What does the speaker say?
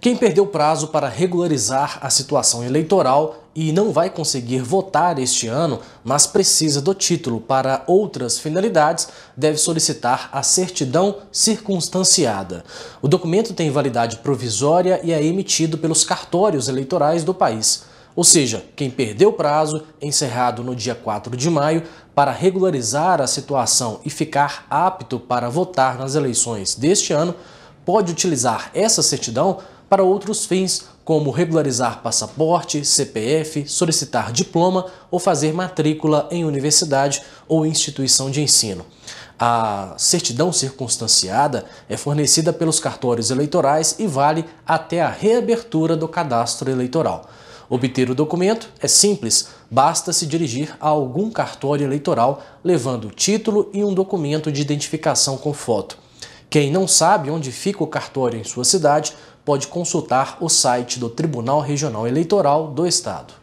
Quem perdeu prazo para regularizar a situação eleitoral e não vai conseguir votar este ano, mas precisa do título para outras finalidades, deve solicitar a certidão circunstanciada. O documento tem validade provisória e é emitido pelos cartórios eleitorais do país. Ou seja, quem perdeu o prazo, encerrado no dia 4 de maio, para regularizar a situação e ficar apto para votar nas eleições deste ano, pode utilizar essa certidão para outros fins, como regularizar passaporte, CPF, solicitar diploma ou fazer matrícula em universidade ou instituição de ensino. A certidão circunstanciada é fornecida pelos cartórios eleitorais e vale até a reabertura do cadastro eleitoral. Obter o documento é simples, basta se dirigir a algum cartório eleitoral levando o título e um documento de identificação com foto. Quem não sabe onde fica o cartório em sua cidade pode consultar o site do Tribunal Regional Eleitoral do Estado.